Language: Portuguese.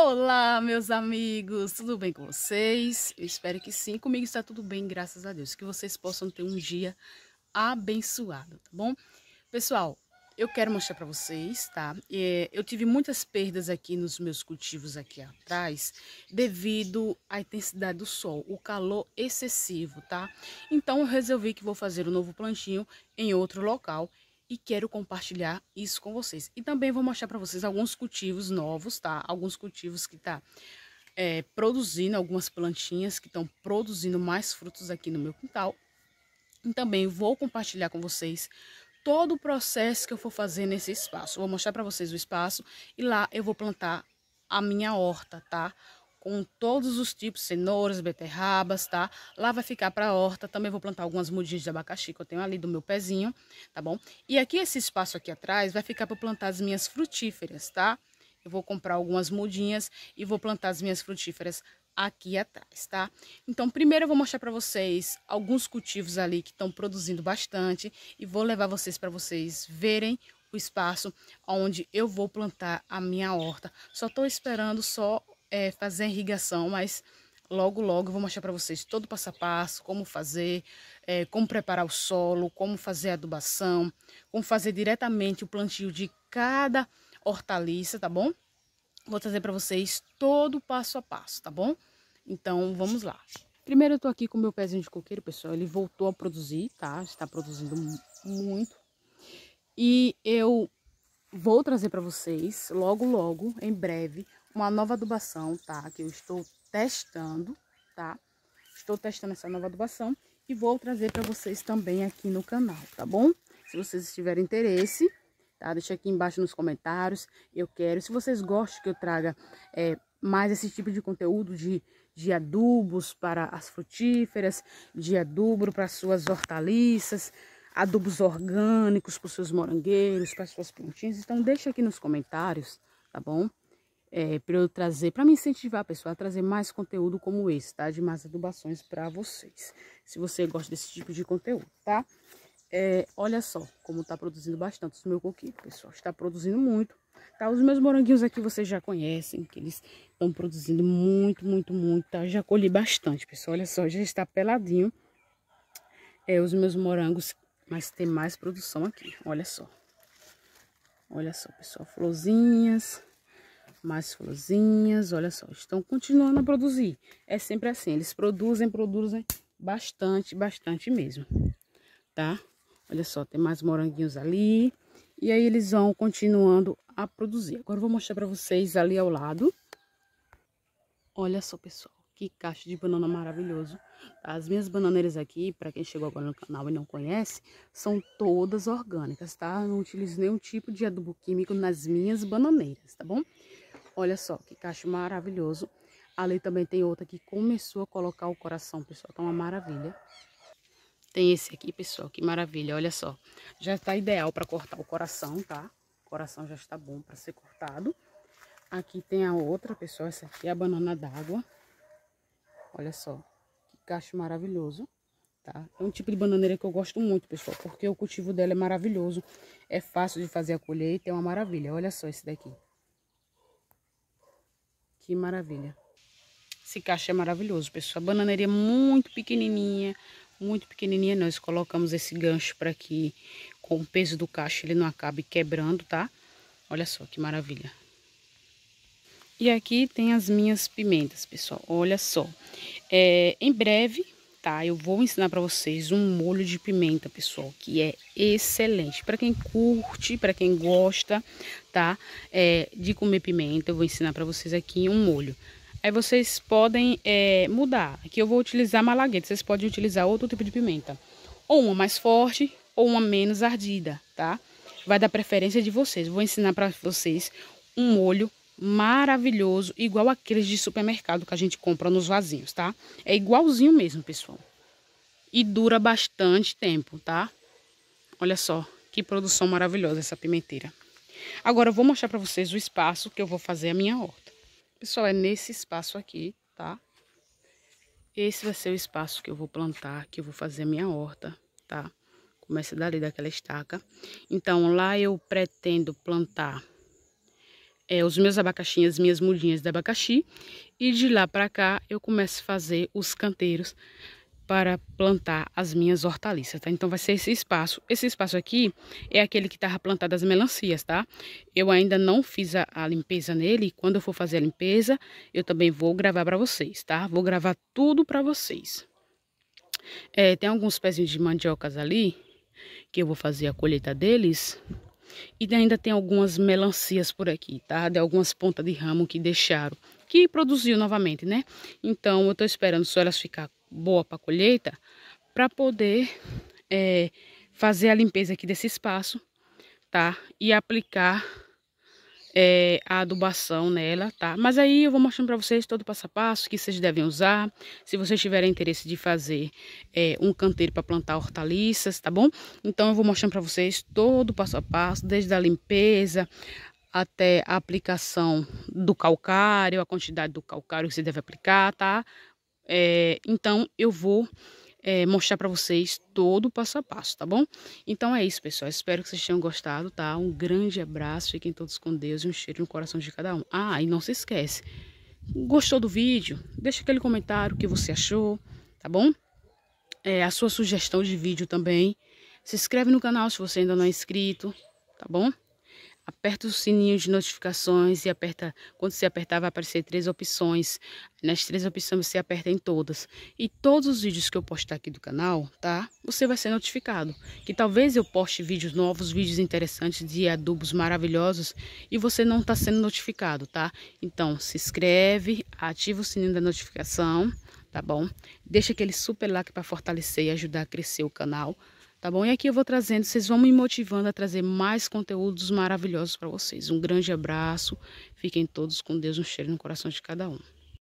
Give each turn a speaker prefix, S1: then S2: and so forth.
S1: Olá, meus amigos, tudo bem com vocês? Eu espero que sim. Comigo está tudo bem, graças a Deus. Que vocês possam ter um dia abençoado, tá bom? Pessoal, eu quero mostrar para vocês, tá? É, eu tive muitas perdas aqui nos meus cultivos aqui atrás devido à intensidade do sol, o calor excessivo, tá? Então eu resolvi que vou fazer um novo plantinho em outro local e quero compartilhar isso com vocês. E também vou mostrar para vocês alguns cultivos novos, tá? Alguns cultivos que tá é, produzindo, algumas plantinhas que estão produzindo mais frutos aqui no meu quintal. E também vou compartilhar com vocês todo o processo que eu for fazer nesse espaço. Vou mostrar para vocês o espaço e lá eu vou plantar a minha horta, tá? com todos os tipos, cenouras, beterrabas, tá? Lá vai ficar para a horta, também vou plantar algumas mudinhas de abacaxi que eu tenho ali do meu pezinho, tá bom? E aqui esse espaço aqui atrás vai ficar para plantar as minhas frutíferas, tá? Eu vou comprar algumas mudinhas e vou plantar as minhas frutíferas aqui atrás, tá? Então, primeiro eu vou mostrar para vocês alguns cultivos ali que estão produzindo bastante e vou levar vocês para vocês verem o espaço onde eu vou plantar a minha horta. Só estou esperando só é, fazer a irrigação, mas logo, logo eu vou mostrar para vocês todo o passo a passo, como fazer, é, como preparar o solo, como fazer a adubação, como fazer diretamente o plantio de cada hortaliça, tá bom? Vou trazer para vocês todo o passo a passo, tá bom? Então, vamos lá. Primeiro eu tô aqui com o meu pezinho de coqueiro, pessoal. Ele voltou a produzir, tá? Está produzindo muito. E eu vou trazer para vocês, logo, logo, em breve, uma nova adubação, tá? Que eu estou testando, tá? Estou testando essa nova adubação e vou trazer para vocês também aqui no canal, tá bom? Se vocês tiverem interesse, tá? Deixa aqui embaixo nos comentários, eu quero. Se vocês gostam que eu traga é, mais esse tipo de conteúdo de, de adubos para as frutíferas, de adubo para suas hortaliças, adubos orgânicos para os seus morangueiros, para as suas plantinhas. Então, deixa aqui nos comentários, tá bom? é, eh, para eu trazer, para me incentivar, pessoal, a trazer mais conteúdo como esse, tá? De mais adubações para vocês, se você gosta desse tipo de conteúdo, tá? É, olha só como tá produzindo bastante o meu coquinho, pessoal. Está produzindo muito, tá? Os meus moranguinhos aqui vocês já conhecem, que eles estão produzindo muito, muito, muito, tá? Já colhi bastante, pessoal. Olha só, já está peladinho é, os meus morangos, mas tem mais produção aqui, olha só. Olha só, pessoal, florzinhas mais florzinhas, olha só, estão continuando a produzir. É sempre assim, eles produzem, produzem bastante, bastante mesmo, tá? Olha só, tem mais moranguinhos ali. E aí eles vão continuando a produzir. Agora eu vou mostrar para vocês ali ao lado. Olha só, pessoal, que caixa de banana maravilhoso. As minhas bananeiras aqui, para quem chegou agora no canal e não conhece, são todas orgânicas, tá? Não utilizo nenhum tipo de adubo químico nas minhas bananeiras, tá bom? Olha só, que cacho maravilhoso. Ali também tem outra que começou a colocar o coração, pessoal. Tá uma maravilha. Tem esse aqui, pessoal, que maravilha. Olha só, já tá ideal para cortar o coração, tá? O coração já está bom para ser cortado. Aqui tem a outra, pessoal. Essa aqui é a banana d'água. Olha só, que cacho maravilhoso. Tá? É um tipo de bananeira que eu gosto muito, pessoal, porque o cultivo dela é maravilhoso. É fácil de fazer a colheita, é uma maravilha. Olha só esse daqui. Que maravilha. Esse cacho é maravilhoso, pessoal. A bananeira é muito pequenininha, muito pequenininha. Nós colocamos esse gancho para que com o peso do cacho ele não acabe quebrando, tá? Olha só que maravilha. E aqui tem as minhas pimentas, pessoal. Olha só. É, em breve Tá, eu vou ensinar para vocês um molho de pimenta, pessoal, que é excelente. Para quem curte, para quem gosta, tá? É, de comer pimenta, eu vou ensinar para vocês aqui um molho. Aí vocês podem é, mudar. Aqui eu vou utilizar malagueta, vocês podem utilizar outro tipo de pimenta. Ou uma mais forte, ou uma menos ardida, tá? Vai dar preferência de vocês. Vou ensinar para vocês um molho maravilhoso, igual aqueles de supermercado que a gente compra nos vasinhos, tá? É igualzinho mesmo, pessoal. E dura bastante tempo, tá? Olha só, que produção maravilhosa essa pimenteira. Agora eu vou mostrar para vocês o espaço que eu vou fazer a minha horta. Pessoal, é nesse espaço aqui, tá? Esse vai ser o espaço que eu vou plantar, que eu vou fazer a minha horta, tá? Começa dali daquela estaca. Então, lá eu pretendo plantar é, os meus abacaxinhas, minhas mudinhas de abacaxi. E de lá para cá eu começo a fazer os canteiros para plantar as minhas hortaliças, tá? Então vai ser esse espaço. Esse espaço aqui é aquele que tava plantado as melancias, tá? Eu ainda não fiz a, a limpeza nele. Quando eu for fazer a limpeza, eu também vou gravar para vocês, tá? Vou gravar tudo para vocês. É, tem alguns pezinhos de mandiocas ali que eu vou fazer a colheita deles. E ainda tem algumas melancias por aqui, tá? De algumas pontas de ramo que deixaram, que produziu novamente, né? Então, eu tô esperando só elas ficar boa para colheita, para poder é, fazer a limpeza aqui desse espaço, tá? E aplicar é, a adubação nela, tá? Mas aí eu vou mostrando para vocês todo o passo a passo que vocês devem usar. Se vocês tiverem interesse de fazer é, um canteiro para plantar hortaliças, tá bom? Então eu vou mostrando para vocês todo o passo a passo, desde a limpeza até a aplicação do calcário, a quantidade do calcário que você deve aplicar, tá? É, então eu vou é, mostrar para vocês todo o passo a passo, tá bom? Então é isso, pessoal. Espero que vocês tenham gostado, tá? Um grande abraço, fiquem todos com Deus e um cheiro no coração de cada um. Ah, e não se esquece, gostou do vídeo? Deixa aquele comentário que você achou, tá bom? É, a sua sugestão de vídeo também. Se inscreve no canal se você ainda não é inscrito, tá bom? aperta o sininho de notificações e aperta, quando você apertar vai aparecer três opções. Nas três opções você aperta em todas. E todos os vídeos que eu postar aqui do canal, tá? Você vai ser notificado. Que talvez eu poste vídeos novos, vídeos interessantes de adubos maravilhosos e você não está sendo notificado, tá? Então, se inscreve, ativa o sininho da notificação, tá bom? Deixa aquele super like para fortalecer e ajudar a crescer o canal tá bom? E aqui eu vou trazendo, vocês vão me motivando a trazer mais conteúdos maravilhosos para vocês. Um grande abraço, fiquem todos com Deus, um cheiro no coração de cada um.